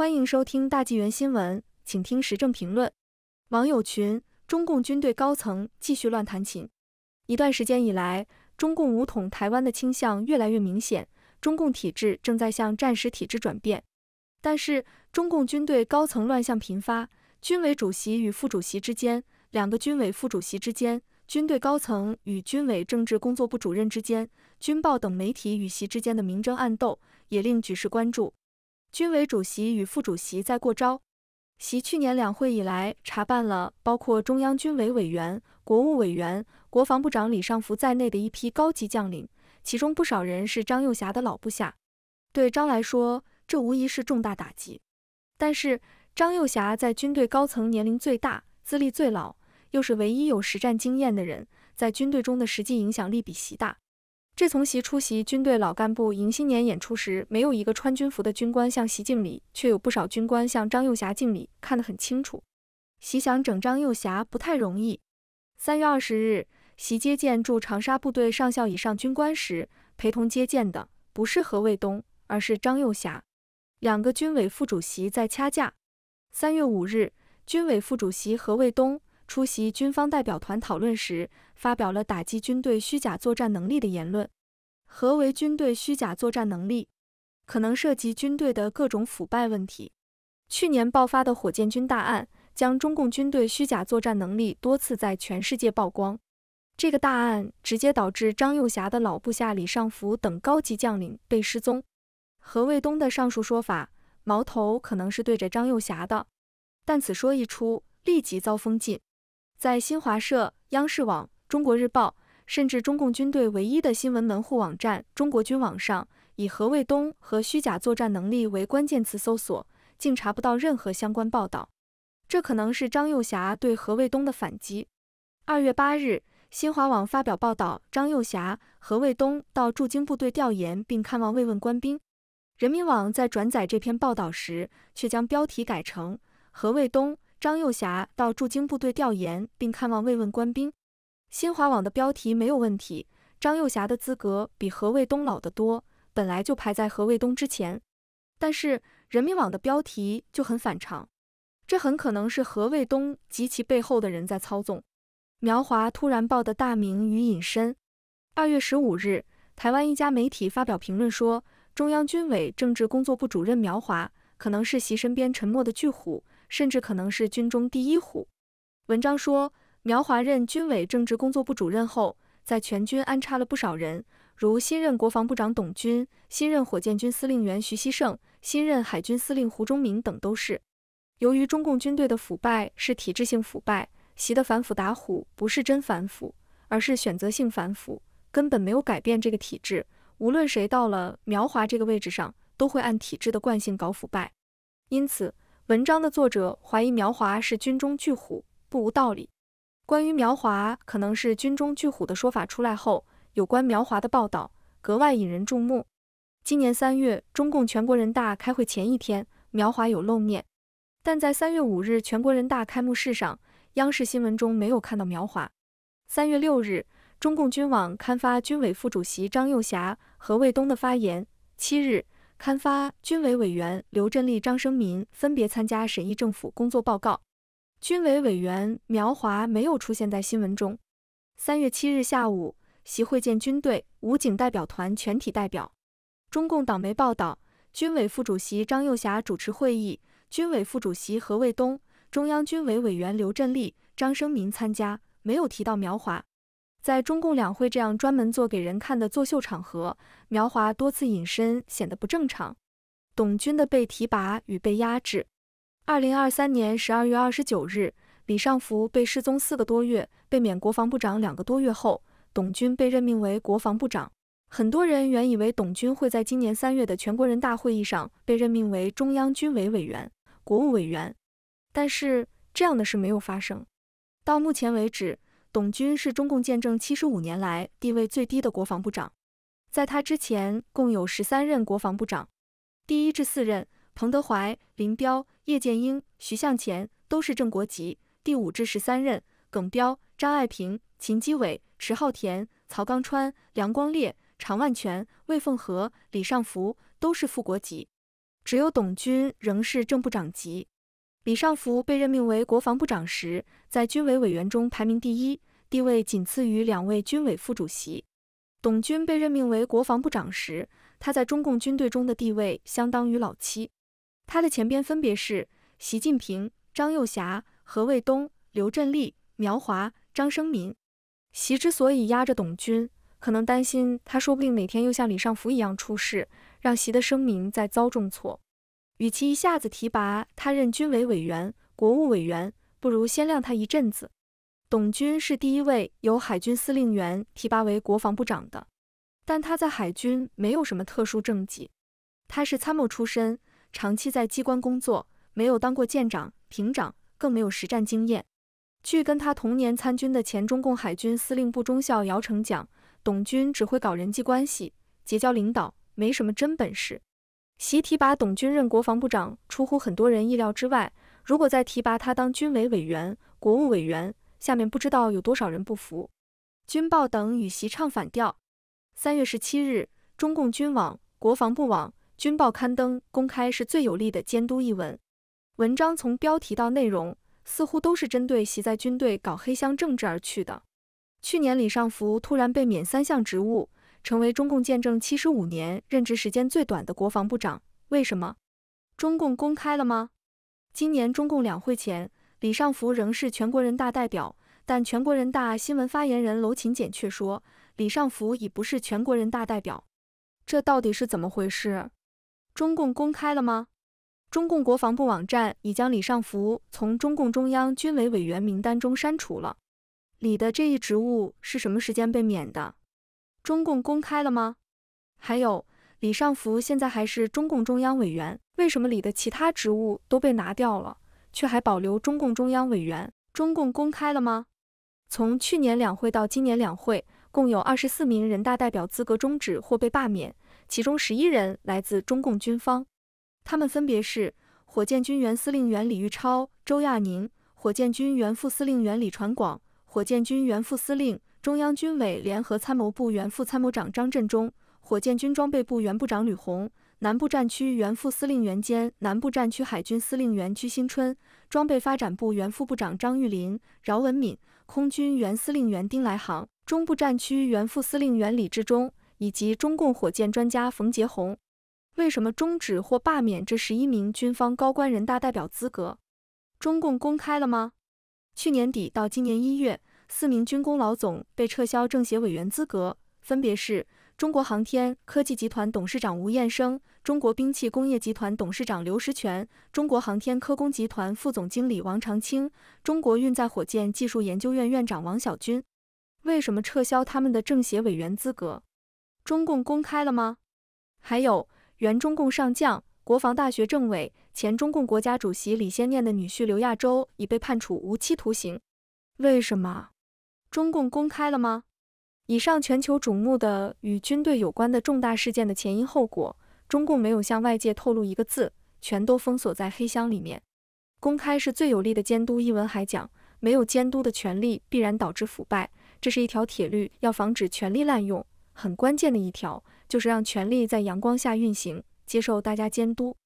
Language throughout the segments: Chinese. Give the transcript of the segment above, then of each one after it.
欢迎收听大纪元新闻，请听时政评论。网友群：中共军队高层继续乱弹琴。一段时间以来，中共武统台湾的倾向越来越明显，中共体制正在向战时体制转变。但是，中共军队高层乱象频发，军委主席与副主席之间，两个军委副主席之间，军队高层与军委政治工作部主任之间，军报等媒体与习之间的明争暗斗，也令举世关注。军委主席与副主席在过招。习去年两会以来查办了包括中央军委委员、国务委员、国防部长李尚福在内的一批高级将领，其中不少人是张幼霞的老部下。对张来说，这无疑是重大打击。但是，张幼霞在军队高层年龄最大、资历最老，又是唯一有实战经验的人，在军队中的实际影响力比习大。自从习出席军队老干部迎新年演出时，没有一个穿军服的军官向习敬礼，却有不少军官向张幼侠敬礼，看得很清楚。习想整张幼侠不太容易。三月二十日，习接见驻长沙部队上校以上军官时，陪同接见的不是何卫东，而是张幼侠。两个军委副主席在掐架。三月五日，军委副主席何卫东出席军方代表团讨论时，发表了打击军队虚假作战能力的言论。何为军队虚假作战能力？可能涉及军队的各种腐败问题。去年爆发的火箭军大案，将中共军队虚假作战能力多次在全世界曝光。这个大案直接导致张幼霞的老部下李尚福等高级将领被失踪。何卫东的上述说法，矛头可能是对着张幼霞的，但此说一出，立即遭封禁。在新华社、央视网、中国日报。甚至中共军队唯一的新闻门户网站“中国军网上”，以何卫东和虚假作战能力为关键词搜索，竟查不到任何相关报道。这可能是张幼霞对何卫东的反击。二月八日，新华网发表报道：张幼霞、何卫东到驻京部队调研并看望慰问官兵。人民网在转载这篇报道时，却将标题改成“何卫东、张幼霞到驻京部队调研并看望慰问官兵”。新华网的标题没有问题，张幼霞的资格比何卫东老得多，本来就排在何卫东之前。但是人民网的标题就很反常，这很可能是何卫东及其背后的人在操纵。苗华突然报的大名与隐身。二月十五日，台湾一家媒体发表评论说，中央军委政治工作部主任苗华可能是席身边沉默的巨虎，甚至可能是军中第一虎。文章说。苗华任军委政治工作部主任后，在全军安插了不少人，如新任国防部长董军、新任火箭军司令员徐希胜、新任海军司令胡忠明等都是。由于中共军队的腐败是体制性腐败，习的反腐打虎不是真反腐，而是选择性反腐，根本没有改变这个体制。无论谁到了苗华这个位置上，都会按体制的惯性搞腐败。因此，文章的作者怀疑苗华是军中巨虎，不无道理。关于苗华可能是军中巨虎的说法出来后，有关苗华的报道格外引人注目。今年三月，中共全国人大开会前一天，苗华有露面，但在三月五日全国人大开幕式上，央视新闻中没有看到苗华。三月六日，中共军网刊发军委副主席张幼霞、何卫东的发言；七日，刊发军委委员刘振利、张生民分别参加审议政府工作报告。军委委员苗华没有出现在新闻中。三月七日下午，习会见军队、武警代表团全体代表。中共党媒报道，军委副主席张又侠主持会议，军委副主席何卫东、中央军委委员刘振立、张生民参加。没有提到苗华。在中共两会这样专门做给人看的作秀场合，苗华多次隐身，显得不正常。董军的被提拔与被压制。二零二三年十二月二十九日，李尚福被失踪四个多月，被免国防部长两个多月后，董军被任命为国防部长。很多人原以为董军会在今年三月的全国人大会议上被任命为中央军委委员、国务委员，但是这样的事没有发生。到目前为止，董军是中共见证七十五年来地位最低的国防部长，在他之前共有十三任国防部长，第一至四任。彭德怀、林彪、叶剑英、徐向前都是正国级，第五至十三任；耿彪、张爱萍、秦基伟、迟浩田、曹刚川、梁光烈、常万全、魏凤和、李尚福都是副国级，只有董军仍是正部长级。李尚福被任命为国防部长时，在军委委员中排名第一，地位仅次于两位军委副主席。董军被任命为国防部长时，他在中共军队中的地位相当于老七。他的前边分别是习近平、张又侠、何卫东、刘振立、苗华、张生民。习之所以压着董军，可能担心他说不定哪天又像李尚福一样出事，让习的声明再遭重挫。与其一下子提拔他任军委委员、国务委员，不如先晾他一阵子。董军是第一位由海军司令员提拔为国防部长的，但他在海军没有什么特殊政绩，他是参谋出身。长期在机关工作，没有当过舰长、艇长，更没有实战经验。据跟他同年参军的前中共海军司令部中校姚成讲，董军只会搞人际关系，结交领导，没什么真本事。习提拔董军任国防部长，出乎很多人意料之外。如果再提拔他当军委委员、国务委员，下面不知道有多少人不服，军报等与习唱反调。三月十七日，中共军网、国防部网。军报刊登公开是最有力的监督。一文，文章从标题到内容，似乎都是针对习在军队搞黑箱政治而去的。去年李尚福突然被免三项职务，成为中共见证七十五年任职时间最短的国防部长。为什么？中共公开了吗？今年中共两会前，李尚福仍是全国人大代表，但全国人大新闻发言人娄勤俭却说李尚福已不是全国人大代表。这到底是怎么回事？中共公开了吗？中共国防部网站已将李尚福从中共中央军委委员名单中删除了。李的这一职务是什么时间被免的？中共公开了吗？还有，李尚福现在还是中共中央委员，为什么李的其他职务都被拿掉了，却还保留中共中央委员？中共公开了吗？从去年两会到今年两会，共有二十四名人大代表资格终止或被罢免。其中十一人来自中共军方，他们分别是火箭军原司令员李玉超、周亚宁，火箭军原副司令员李传广，火箭军原副司令、中央军委联合参谋部原副参谋长张振中，火箭军装备部原部长吕红，南部战区原副司令员兼南部战区海军司令员鞠新春，装备发展部原副部长张玉林、饶文敏，空军原司令员丁来航。中部战区原副司令员李志忠。以及中共火箭专家冯杰红。为什么终止或罢免这十一名军方高官人大代表资格？中共公开了吗？去年底到今年一月，四名军工老总被撤销政协委员资格，分别是中国航天科技集团董事长吴彦生、中国兵器工业集团董事长刘石泉、中国航天科工集团副总经理王长青、中国运载火箭技术研究院院长王小军。为什么撤销他们的政协委员资格？中共公开了吗？还有原中共上将、国防大学政委、前中共国家主席李先念的女婿刘亚洲已被判处无期徒刑。为什么？中共公开了吗？以上全球瞩目的与军队有关的重大事件的前因后果，中共没有向外界透露一个字，全都封锁在黑箱里面。公开是最有力的监督。一文还讲，没有监督的权利必然导致腐败，这是一条铁律，要防止权力滥用。很关键的一条就是让权力在阳光下运行，接受大家监督。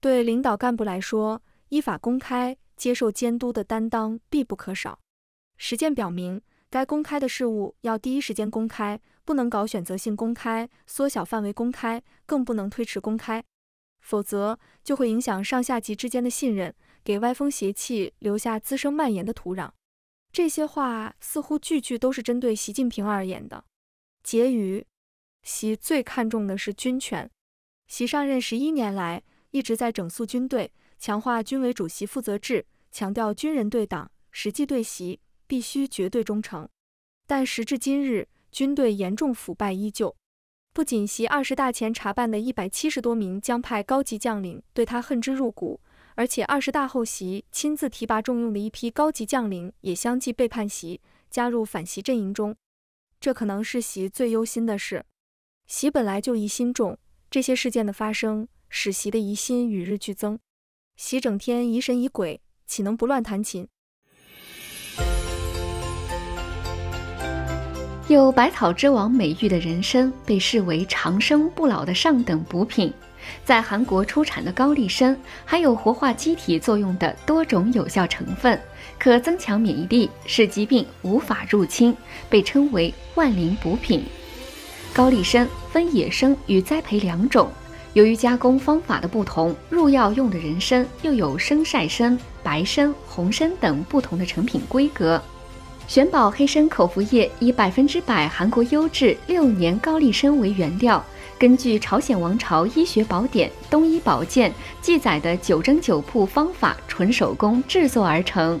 对领导干部来说，依法公开、接受监督的担当必不可少。实践表明，该公开的事务要第一时间公开，不能搞选择性公开、缩小范围公开，更不能推迟公开，否则就会影响上下级之间的信任，给歪风邪气留下滋生蔓延的土壤。这些话似乎句句都是针对习近平而言的。结余，习最看重的是军权。习上任十一年来，一直在整肃军队，强化军委主席负责制，强调军人对党、实际对习，必须绝对忠诚。但时至今日，军队严重腐败依旧。不仅习二十大前查办的一百七十多名江派高级将领对他恨之入骨，而且二十大后习亲自提拔重用的一批高级将领也相继背叛习，加入反习阵营中。这可能是习最忧心的事。习本来就疑心重，这些事件的发生使习的疑心与日俱增。习整天疑神疑鬼，岂能不乱弹琴？有百草之王美誉的人参，被视为长生不老的上等补品。在韩国出产的高丽参，含有活化机体作用的多种有效成分。可增强免疫力，使疾病无法入侵，被称为万灵补品。高丽参分野生与栽培两种，由于加工方法的不同，入药用的人参又有生晒参、白参、红参等不同的成品规格。玄宝黑参口服液以百分之百韩国优质六年高丽参为原料，根据朝鲜王朝医学宝典《东医宝鉴》记载的九蒸九铺方法，纯手工制作而成。